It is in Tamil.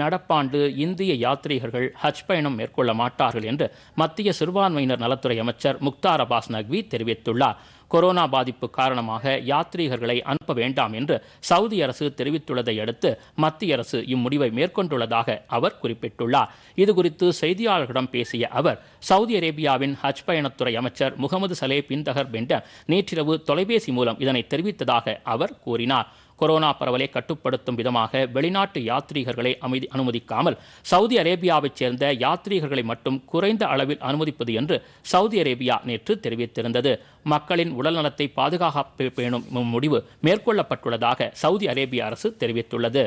நடப்பாண்டு இந்திய யாத்ரீகர்கள் ஹஜ் பயணம் மேற்கொள்ள மாட்டார்கள் என்று மத்திய சிறுபான்மையினர் நலத்துறை அமைச்சர் முக்தார் அபாஸ் நக்வி தெரிவித்துள்ளார் கொரோனா பாதிப்பு காரணமாக யாத்ரீகர்களை அனுப்ப வேண்டாம் என்று சவுதி அரசு தெரிவித்துள்ளதை அடுத்து மத்திய அரசு இம்முடிவை மேற்கொண்டுள்ளதாக அவர் குறிப்பிட்டுள்ளார் இதுகுறித்து செய்தியாளர்களிடம் பேசிய அவர் சவுதி அரேபியாவின் ஹஜ் பயணத்துறை அமைச்சர் முகமது சலே பின்தகர் பெண்டர் நேற்றிரவு தொலைபேசி மூலம் இதனை தெரிவித்ததாக அவர் கூறினார் கொரோனா பரவலை கட்டுப்படுத்தும் விதமாக வெளிநாட்டு யாத்ரீகர்களை அமைதி அனுமதிக்காமல் சவுதி அரேபியாவைச் சேர்ந்த யாத்ரீகர்களை மட்டும் குறைந்த அளவில் அனுமதிப்பது என்று சவுதி அரேபியா நேற்று தெரிவித்திருந்தது மக்களின் உடல் நலத்தை பாதுகாக்க பேணும் முடிவு மேற்கொள்ளப்பட்டுள்ளதாக சவுதி அரேபிய அரசு தெரிவித்துள்ளது